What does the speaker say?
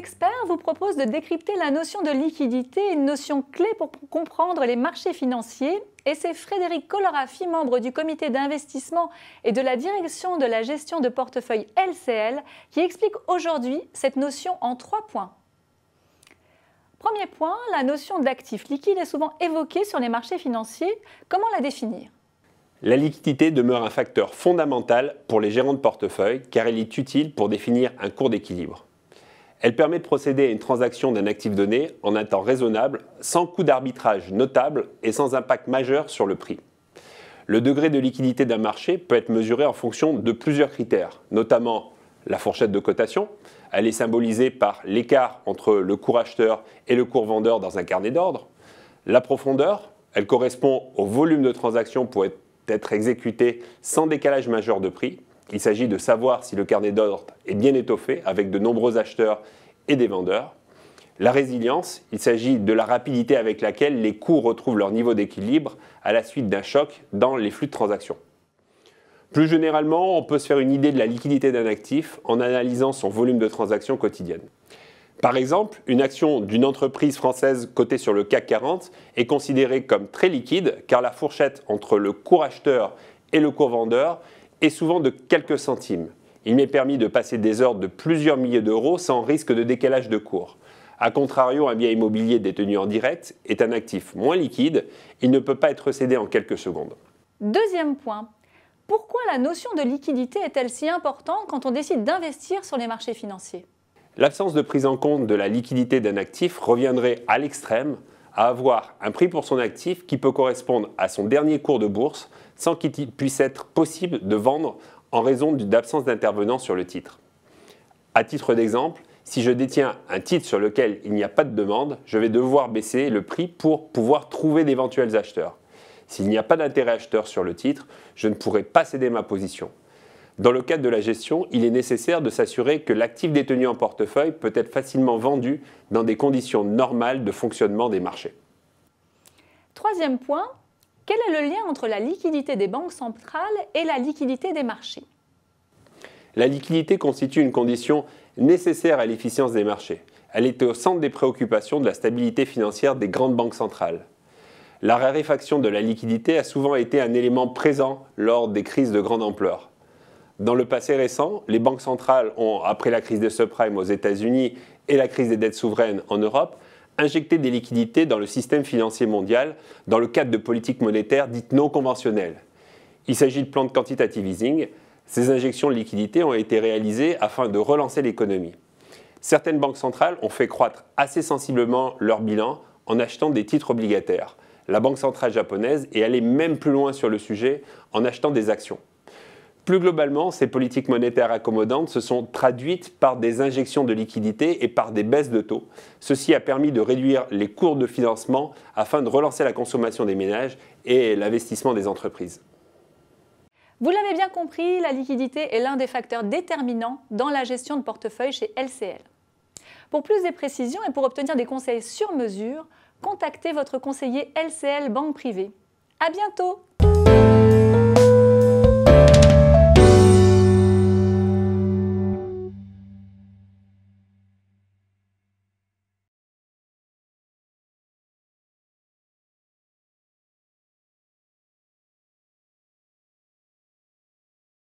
experts vous propose de décrypter la notion de liquidité, une notion clé pour comprendre les marchés financiers. Et c'est Frédéric Colorafi, membre du comité d'investissement et de la direction de la gestion de portefeuille LCL, qui explique aujourd'hui cette notion en trois points. Premier point, la notion d'actif liquide est souvent évoquée sur les marchés financiers. Comment la définir La liquidité demeure un facteur fondamental pour les gérants de portefeuille car elle est utile pour définir un cours d'équilibre. Elle permet de procéder à une transaction d'un actif donné en un temps raisonnable, sans coût d'arbitrage notable et sans impact majeur sur le prix. Le degré de liquidité d'un marché peut être mesuré en fonction de plusieurs critères, notamment la fourchette de cotation. Elle est symbolisée par l'écart entre le cours acheteur et le cours vendeur dans un carnet d'ordre. La profondeur, elle correspond au volume de transactions pour être exécuté sans décalage majeur de prix. Il s'agit de savoir si le carnet d'ordre est bien étoffé avec de nombreux acheteurs et des vendeurs. La résilience, il s'agit de la rapidité avec laquelle les coûts retrouvent leur niveau d'équilibre à la suite d'un choc dans les flux de transactions. Plus généralement, on peut se faire une idée de la liquidité d'un actif en analysant son volume de transactions quotidienne. Par exemple, une action d'une entreprise française cotée sur le CAC 40 est considérée comme très liquide car la fourchette entre le court acheteur et le cours vendeur et souvent de quelques centimes. Il m'est permis de passer des ordres de plusieurs milliers d'euros sans risque de décalage de cours. A contrario, un bien immobilier détenu en direct est un actif moins liquide, il ne peut pas être cédé en quelques secondes. Deuxième point, pourquoi la notion de liquidité est-elle si importante quand on décide d'investir sur les marchés financiers L'absence de prise en compte de la liquidité d'un actif reviendrait à l'extrême à avoir un prix pour son actif qui peut correspondre à son dernier cours de bourse sans qu'il puisse être possible de vendre en raison d'absence d'intervenants sur le titre. À titre d'exemple, si je détiens un titre sur lequel il n'y a pas de demande, je vais devoir baisser le prix pour pouvoir trouver d'éventuels acheteurs. S'il n'y a pas d'intérêt acheteur sur le titre, je ne pourrai pas céder ma position. Dans le cadre de la gestion, il est nécessaire de s'assurer que l'actif détenu en portefeuille peut être facilement vendu dans des conditions normales de fonctionnement des marchés. Troisième point, quel est le lien entre la liquidité des banques centrales et la liquidité des marchés La liquidité constitue une condition nécessaire à l'efficience des marchés. Elle est au centre des préoccupations de la stabilité financière des grandes banques centrales. La raréfaction de la liquidité a souvent été un élément présent lors des crises de grande ampleur. Dans le passé récent, les banques centrales ont, après la crise des subprimes aux États-Unis et la crise des dettes souveraines en Europe, injecté des liquidités dans le système financier mondial dans le cadre de politiques monétaires dites non conventionnelles. Il s'agit de plans de quantitative easing. Ces injections de liquidités ont été réalisées afin de relancer l'économie. Certaines banques centrales ont fait croître assez sensiblement leur bilan en achetant des titres obligataires. La Banque centrale japonaise est allée même plus loin sur le sujet en achetant des actions. Plus globalement, ces politiques monétaires accommodantes se sont traduites par des injections de liquidités et par des baisses de taux. Ceci a permis de réduire les cours de financement afin de relancer la consommation des ménages et l'investissement des entreprises. Vous l'avez bien compris, la liquidité est l'un des facteurs déterminants dans la gestion de portefeuille chez LCL. Pour plus de précisions et pour obtenir des conseils sur mesure, contactez votre conseiller LCL Banque Privée. À bientôt!